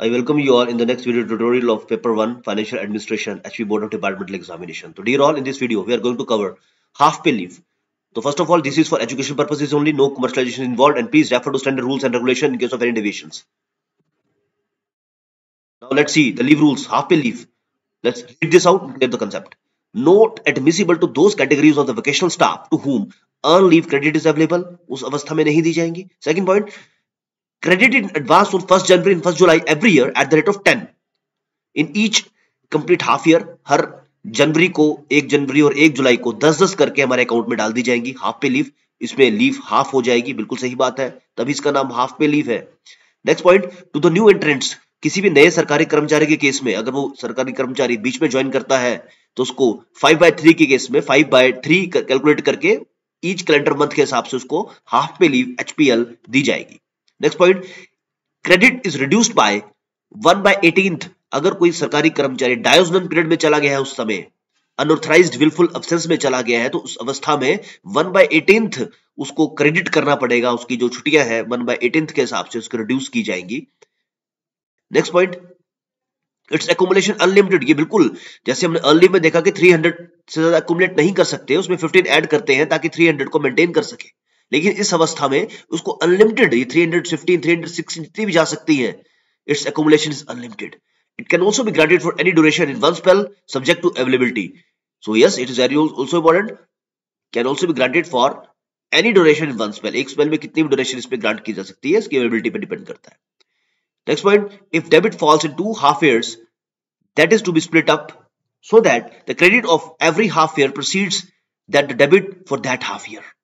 I welcome you all in the next video tutorial of paper 1 financial administration HP board of departmental examination. So dear all in this video we are going to cover half pay leave. So first of all this is for education purposes only no commercialization involved and please refer to standard rules and regulation in case of any deviations. Now let's see the leave rules half pay leave. Let's read this out and clear the concept. Note admissible to those categories of the vocational staff to whom earn leave credit is available Second point Credit in advance on 1st January and 1st July every year at the rate of 10. In each complete half year, हर जनवरी को एक जनवरी और एक जुलाई को दस दस करके हमारे account में डाल दी जाएंगी हाफ पे लीव इसमें लीव हाफ हो जाएगी बिल्कुल सही बात है तभी इसका नाम हाफ पे लीव है next point to the new entrants किसी भी नए सरकारी कर्मचारी के केस में अगर वो सरकारी कर्मचारी बीच में ज्वाइन करता है तो उसको फाइव बाय थ्री के केस में फाइव बाय थ्री कैलकुलेट करके ईच कैलेंडर मंथ के हिसाब से उसको हाफ पे लीव एचपीएल दी जाएगी next point credit is reduced by one by eighteen अगर कोई सरकारी कर्मचारी डायोजन पीरियड में चला गया है उस समय अनऑथराइज विलफुल अब्सेंस में चला गया है तो उस अवस्था में वन बाय एटीन उसको क्रेडिट करना पड़ेगा उसकी जो छुट्टियां हैं वन बाय एटीन के हिसाब से उसको रिड्यूस की जाएंगी next point it's accumulation unlimited ये बिल्कुल जैसे हमने अर्ली में देखा कि 300 से ज्यादा एकोमोलेट नहीं कर सकते उसमें 15 ऐड करते हैं ताकि 300 को मेंटेन कर सके लेकिन इस अवस्था में उसको unlimited three hundred fifteen three hundred 316 जितनी भी जा सकती है it's accumulation is unlimited it can also be granted for any duration in one spell subject to availability so yes it is very also important can also be granted for any duration in one spell एक spell में कितनी भी duration इस पर grant की जा सकती है इसकी अवेलेबिलिटी पर डिपेंड करता है next point if debit falls in two half years that is to be split up so that the credit of every half year proceeds that debit for that half year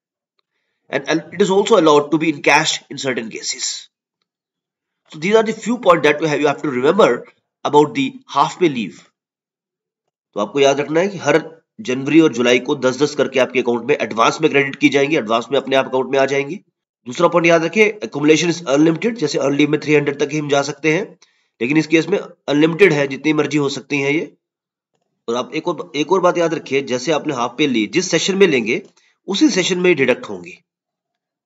and it is also allowed to be in cash in certain cases. So these are the few points that we have, you have to remember about the half pay leave. तो आपको याद रखना है कि हर जनवरी और जुलाई को 10-10 करके आपके अकाउंट में एडवांस में क्रेडिट की जाएंगी एडवांस में अपने आप अकाउंट में आ जाएंगी दूसरा पॉइंट याद रखिए अकोमोलेशन इज अनलिमिटेड जैसे अर्ली में 300 तक ही हम जा सकते हैं लेकिन इस केस में अनलिमिटेड है जितनी मर्जी हो सकती है ये और आप एक और एक और बात याद रखिए जैसे आपने हाफ पे ली जिस सेशन में लेंगे उसी सेशन में डिडक्ट होंगी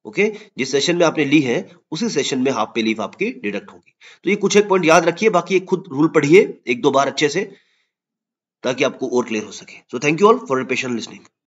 ओके जिस सेशन में आपने ली है उसी सेशन में हाफ पे लीव आपकी डिडक्ट होगी तो ये कुछ एक पॉइंट याद रखिए बाकी एक खुद रूल पढ़िए एक दो बार अच्छे से ताकि आपको और क्लियर हो सके so thank you all for patient listening